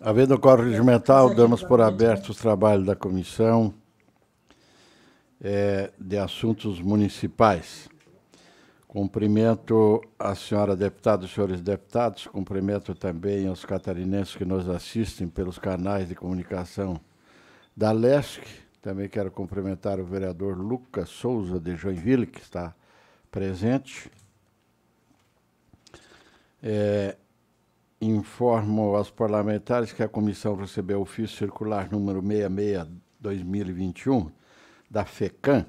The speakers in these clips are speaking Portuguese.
Havendo o corpo regimental, damos por aberto o trabalho da Comissão é, de Assuntos Municipais. Cumprimento a senhora deputada e senhores deputados, cumprimento também os catarinenses que nos assistem pelos canais de comunicação da LESC. Também quero cumprimentar o vereador Lucas Souza de Joinville, que está presente. É, Informo aos parlamentares que a comissão recebeu o ofício circular número 66-2021 da FECAM,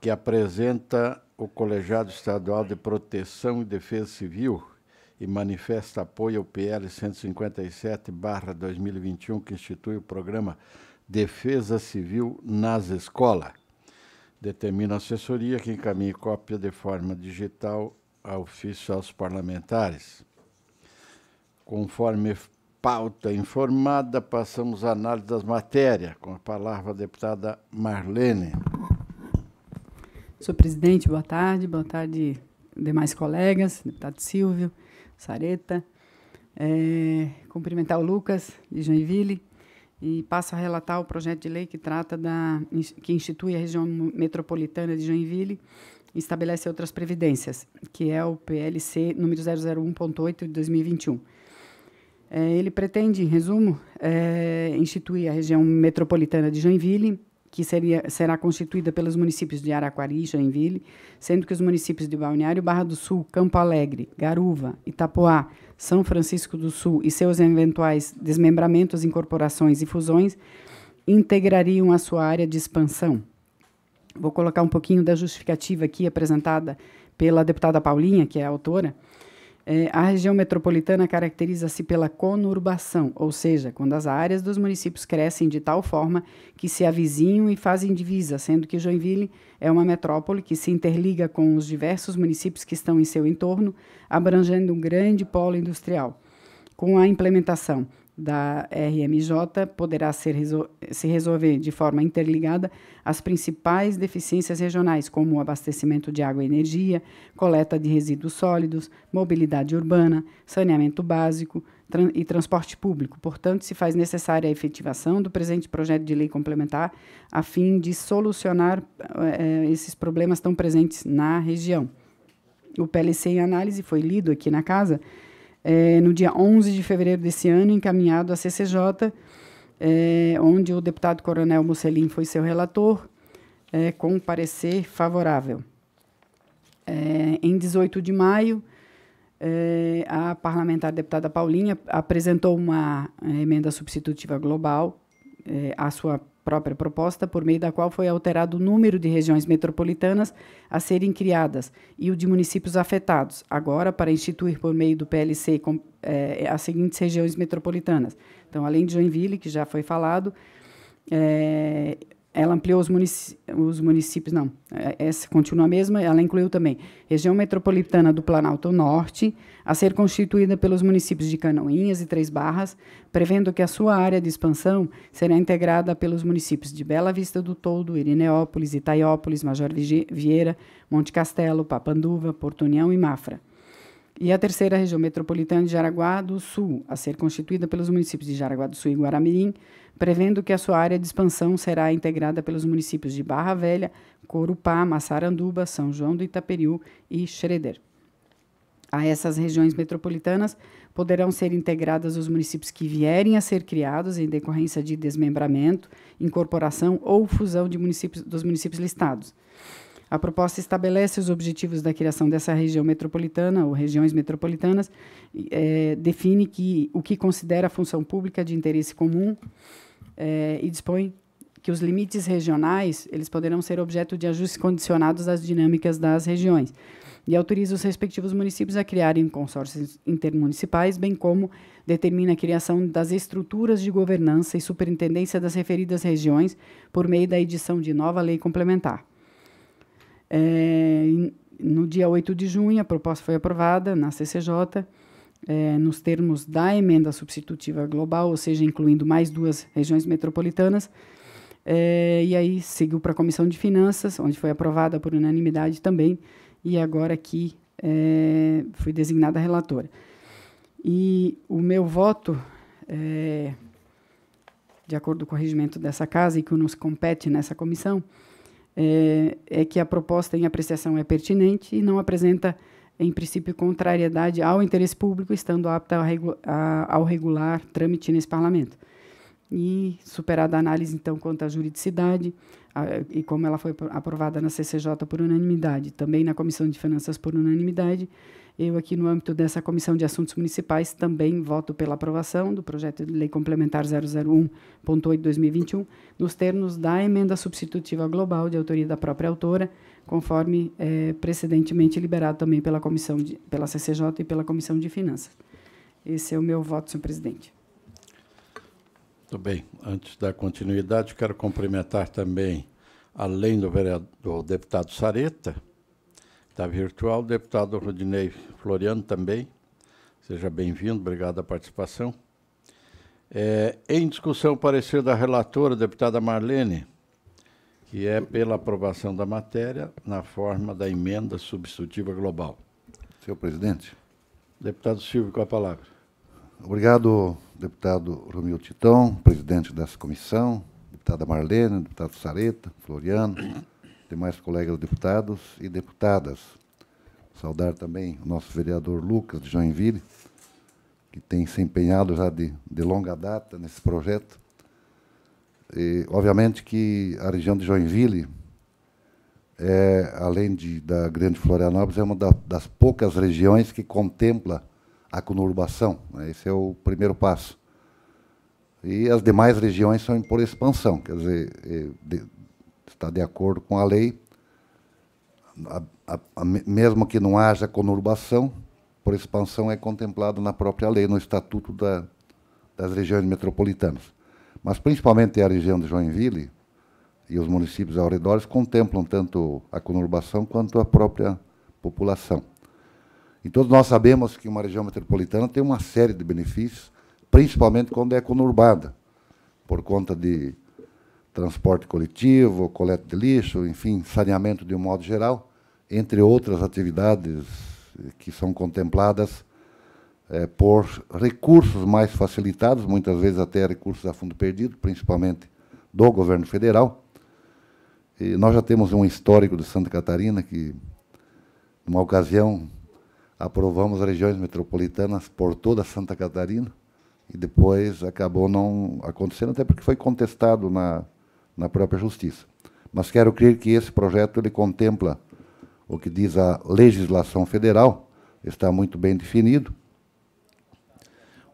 que apresenta o Colegiado Estadual de Proteção e Defesa Civil e manifesta apoio ao PL 157-2021, que institui o programa Defesa Civil nas Escolas. Determina a assessoria que encaminhe cópia de forma digital ao ofício aos parlamentares. Conforme pauta informada, passamos à análise das matérias, com a palavra a deputada Marlene. Senhor presidente, boa tarde. Boa tarde, demais colegas, deputado Silvio, Sareta. É, cumprimentar o Lucas, de Joinville, e passo a relatar o projeto de lei que trata da que institui a região metropolitana de Joinville e estabelece outras previdências, que é o PLC número 001.8 de 2021 é, ele pretende, em resumo, é, instituir a região metropolitana de Joinville, que seria, será constituída pelos municípios de Araquari e Joinville, sendo que os municípios de Balneário Barra do Sul, Campo Alegre, Garuva, Itapoá, São Francisco do Sul e seus eventuais desmembramentos, incorporações e fusões integrariam a sua área de expansão. Vou colocar um pouquinho da justificativa aqui apresentada pela deputada Paulinha, que é a autora. É, a região metropolitana caracteriza-se pela conurbação, ou seja, quando as áreas dos municípios crescem de tal forma que se avizinham e fazem divisa, sendo que Joinville é uma metrópole que se interliga com os diversos municípios que estão em seu entorno, abrangendo um grande polo industrial. Com a implementação da RMJ poderá resol se resolver de forma interligada as principais deficiências regionais, como o abastecimento de água e energia, coleta de resíduos sólidos, mobilidade urbana, saneamento básico tran e transporte público. Portanto, se faz necessária a efetivação do presente projeto de lei complementar a fim de solucionar eh, esses problemas tão presentes na região. O PLC em análise foi lido aqui na casa é, no dia 11 de fevereiro desse ano, encaminhado à CCJ, é, eh, onde o deputado Coronel Mussolini foi seu relator, é, com um parecer favorável. em 18 de maio, a parlamentar deputada Paulinha apresentou uma emenda substitutiva global à sua própria proposta, por meio da qual foi alterado o número de regiões metropolitanas a serem criadas e o de municípios afetados, agora para instituir por meio do PLC com, é, as seguintes regiões metropolitanas. Então, além de Joinville, que já foi falado, é, ela ampliou os, munici os municípios, não, é, essa continua a mesma, ela incluiu também região metropolitana do Planalto Norte, a ser constituída pelos municípios de Canoinhas e Três Barras, prevendo que a sua área de expansão será integrada pelos municípios de Bela Vista do Toldo, Irineópolis, Itaiópolis, Major Vieira, Monte Castelo, Papanduva, Porto União e Mafra. E a terceira região metropolitana de Jaraguá do Sul, a ser constituída pelos municípios de Jaraguá do Sul e Guaramirim, prevendo que a sua área de expansão será integrada pelos municípios de Barra Velha, Corupá, Massaranduba, São João do Itaperiú e Schroeder. A essas regiões metropolitanas poderão ser integradas os municípios que vierem a ser criados em decorrência de desmembramento, incorporação ou fusão de municípios, dos municípios listados. A proposta estabelece os objetivos da criação dessa região metropolitana ou regiões metropolitanas, é, define que, o que considera função pública de interesse comum é, e dispõe que os limites regionais eles poderão ser objeto de ajustes condicionados às dinâmicas das regiões e autoriza os respectivos municípios a criarem consórcios intermunicipais, bem como determina a criação das estruturas de governança e superintendência das referidas regiões por meio da edição de nova lei complementar. É, no dia 8 de junho, a proposta foi aprovada na CCJ, é, nos termos da emenda substitutiva global, ou seja, incluindo mais duas regiões metropolitanas. É, e aí seguiu para a Comissão de Finanças, onde foi aprovada por unanimidade também, e agora aqui é, fui designada relatora. E o meu voto, é, de acordo com o regimento dessa casa e que nos compete nessa comissão, é, é que a proposta em apreciação é pertinente e não apresenta, em princípio, contrariedade ao interesse público, estando apta ao, regu ao regular trâmite nesse parlamento e superada a análise, então, quanto à juridicidade, a, e como ela foi aprovada na CCJ por unanimidade, também na Comissão de Finanças por unanimidade, eu aqui no âmbito dessa Comissão de Assuntos Municipais também voto pela aprovação do projeto de lei complementar 001.8/2021, nos termos da emenda substitutiva global de autoria da própria autora, conforme é, precedentemente liberado também pela Comissão de, pela CCJ e pela Comissão de Finanças. Esse é o meu voto, senhor presidente. Muito bem. Antes da continuidade, quero cumprimentar também, além do vereador, deputado Sareta, está virtual, o deputado Rodinei Floriano também. Seja bem-vindo, obrigado a participação. É, em discussão, o parecer da relatora, deputada Marlene, que é pela aprovação da matéria na forma da emenda substitutiva global. Senhor presidente. Deputado Silvio, com a palavra. Obrigado, deputado Romil Titão, presidente dessa comissão, deputada Marlene, deputado Sareta, Floriano, demais colegas deputados e deputadas. Saudar também o nosso vereador Lucas de Joinville, que tem se empenhado já de, de longa data nesse projeto. E, obviamente que a região de Joinville, é, além de, da Grande Florianópolis, é uma da, das poucas regiões que contempla a conurbação. Né? Esse é o primeiro passo. E as demais regiões são por expansão, quer dizer, é, de, está de acordo com a lei, a, a, a, mesmo que não haja conurbação, por expansão é contemplado na própria lei, no Estatuto da, das Regiões Metropolitanas. Mas, principalmente, a região de Joinville e os municípios ao redor contemplam tanto a conurbação quanto a própria população. E todos nós sabemos que uma região metropolitana tem uma série de benefícios, principalmente quando é conurbada, por conta de transporte coletivo, coleta de lixo, enfim, saneamento de um modo geral, entre outras atividades que são contempladas é, por recursos mais facilitados, muitas vezes até recursos a fundo perdido, principalmente do governo federal. E nós já temos um histórico de Santa Catarina que, numa ocasião, aprovamos regiões metropolitanas por toda Santa Catarina e depois acabou não acontecendo, até porque foi contestado na, na própria Justiça. Mas quero crer que esse projeto ele contempla o que diz a legislação federal, está muito bem definido.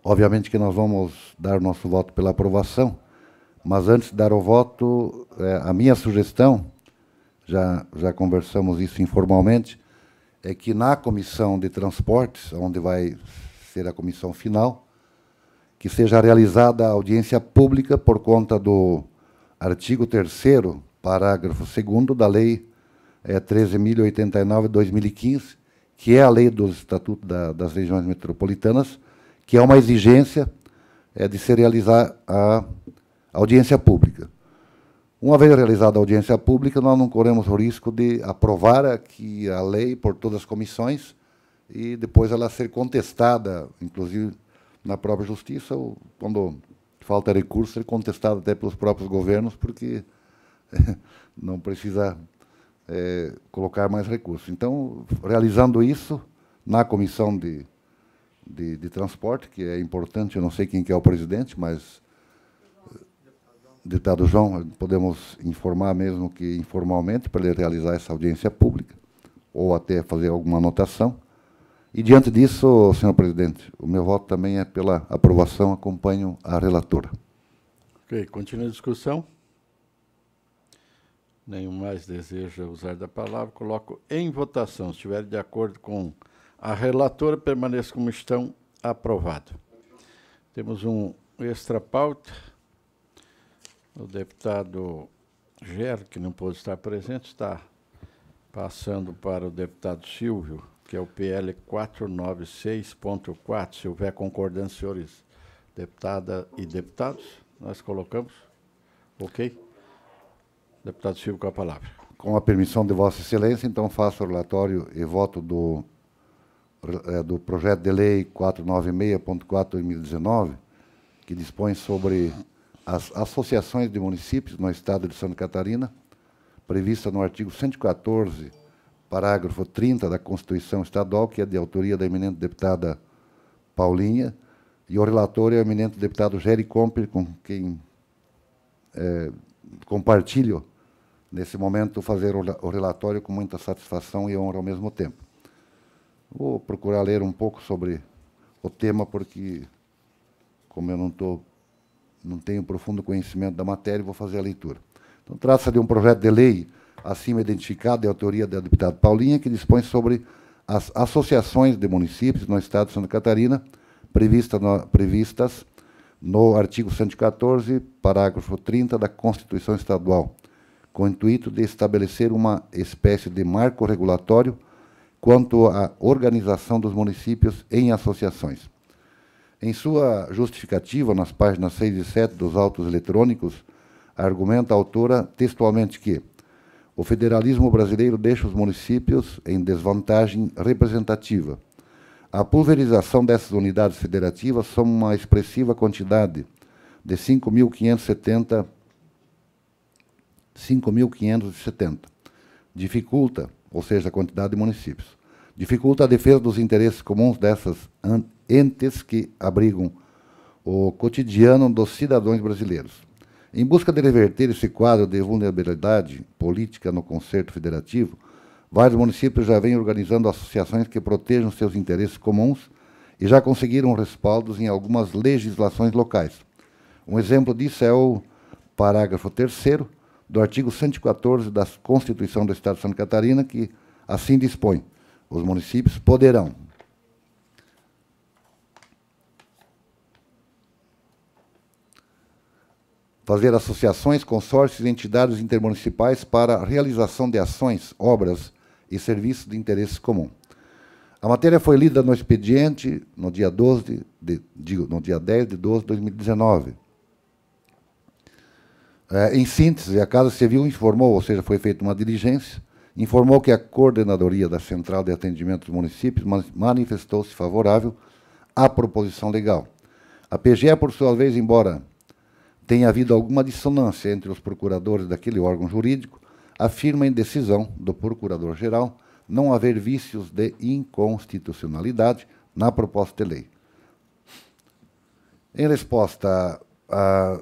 Obviamente que nós vamos dar nosso voto pela aprovação, mas antes de dar o voto, é, a minha sugestão, já, já conversamos isso informalmente, é que na comissão de transportes, onde vai ser a comissão final, que seja realizada a audiência pública por conta do artigo 3 parágrafo 2 da Lei é, 13.089 de 2015, que é a lei do Estatuto da, das Regiões Metropolitanas, que é uma exigência é, de se realizar a audiência pública. Uma vez realizada a audiência pública, nós não corremos o risco de aprovar aqui a lei por todas as comissões e depois ela ser contestada, inclusive na própria justiça, ou quando falta recurso, ser contestada até pelos próprios governos, porque não precisa é, colocar mais recursos. Então, realizando isso na comissão de, de, de transporte, que é importante, eu não sei quem que é o presidente, mas deputado João, podemos informar mesmo que informalmente para ele realizar essa audiência pública ou até fazer alguma anotação. E diante disso, senhor presidente, o meu voto também é pela aprovação, acompanho a relatora. Ok, continua a discussão. Nenhum mais deseja usar da palavra, coloco em votação. Se estiver de acordo com a relatora, permaneça como estão, aprovado. Temos um extra pauta. O deputado Gero, que não pôde estar presente, está passando para o deputado Silvio, que é o PL 496.4. Se houver concordância, senhores deputada e deputados, nós colocamos. Ok? Deputado Silvio, com a palavra. Com a permissão de Vossa Excelência, então faço o relatório e voto do, é, do projeto de lei 496.4-2019, que dispõe sobre as associações de municípios no estado de Santa Catarina, prevista no artigo 114, parágrafo 30 da Constituição Estadual, que é de autoria da eminente deputada Paulinha, e o relator é o eminente deputado Jerry Comper, com quem é, compartilho, nesse momento, fazer o relatório com muita satisfação e honra ao mesmo tempo. Vou procurar ler um pouco sobre o tema, porque, como eu não estou não tenho profundo conhecimento da matéria, e vou fazer a leitura. Então, traça de um projeto de lei acima identificado, é a autoria da deputada Paulinha, que dispõe sobre as associações de municípios no Estado de Santa Catarina, prevista no, previstas no artigo 114, parágrafo 30 da Constituição Estadual, com o intuito de estabelecer uma espécie de marco regulatório quanto à organização dos municípios em associações. Em sua justificativa, nas páginas 6 e 7 dos autos eletrônicos, argumenta a autora textualmente que o federalismo brasileiro deixa os municípios em desvantagem representativa. A pulverização dessas unidades federativas soma uma expressiva quantidade de 5.570 Dificulta, ou seja, a quantidade de municípios. Dificulta a defesa dos interesses comuns dessas entes que abrigam o cotidiano dos cidadãos brasileiros. Em busca de reverter esse quadro de vulnerabilidade política no concerto federativo, vários municípios já vêm organizando associações que protejam seus interesses comuns e já conseguiram respaldos em algumas legislações locais. Um exemplo disso é o parágrafo 3 do artigo 114 da Constituição do Estado de Santa Catarina, que assim dispõe: os municípios poderão, fazer associações, consórcios e entidades intermunicipais para a realização de ações, obras e serviços de interesse comum. A matéria foi lida no expediente no dia 12 de, no dia 10 de 12 de 2019. É, em síntese, a Casa Civil informou, ou seja, foi feita uma diligência, informou que a coordenadoria da Central de Atendimento dos Municípios manifestou-se favorável à proposição legal. A PGE, por sua vez, embora tenha havido alguma dissonância entre os procuradores daquele órgão jurídico, afirma em decisão do Procurador-Geral não haver vícios de inconstitucionalidade na proposta de lei. Em resposta à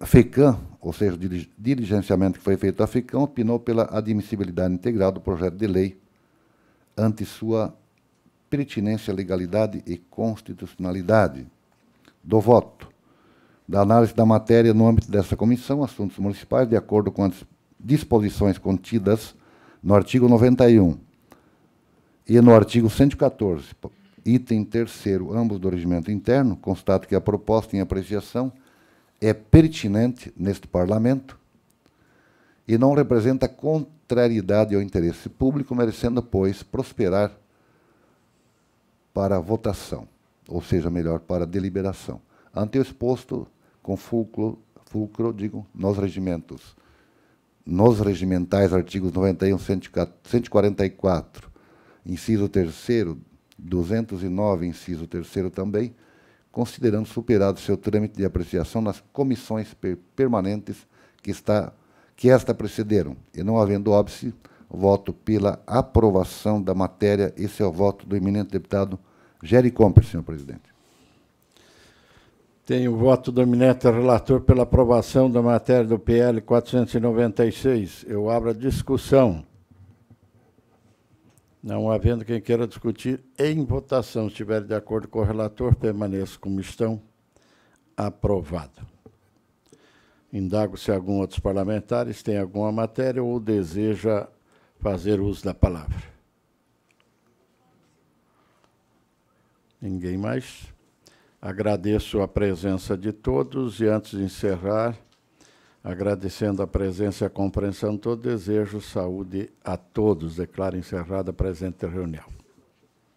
FECAM, ou seja, o diligenciamento que foi feito à FECAM, opinou pela admissibilidade integral do projeto de lei ante sua pertinência, legalidade e constitucionalidade do voto da análise da matéria no âmbito dessa comissão, assuntos municipais, de acordo com as disposições contidas no artigo 91 e no artigo 114, item 3, ambos do regimento interno, constato que a proposta em apreciação é pertinente neste Parlamento e não representa contrariedade ao interesse público, merecendo, pois, prosperar para votação, ou seja, melhor, para deliberação. Ante o exposto, com fulcro, fulcro digo, nos regimentos. Nos regimentais, artigos 91, 144, inciso 3 209, inciso 3 também, considerando superado seu trâmite de apreciação nas comissões per permanentes que, está, que esta precederam, e não havendo óbice, voto pela aprovação da matéria. Esse é o voto do eminente deputado Jerry Comper, senhor presidente. Tem o voto do Mineta, relator, pela aprovação da matéria do PL 496. Eu abro a discussão. Não havendo quem queira discutir em votação, se estiver de acordo com o relator, permaneça como estão. Aprovado. Indago se algum outro parlamentar tem alguma matéria ou deseja fazer uso da palavra. Ninguém mais? Agradeço a presença de todos e, antes de encerrar, agradecendo a presença e a compreensão de todos, desejo saúde a todos. Declaro encerrada a presente reunião.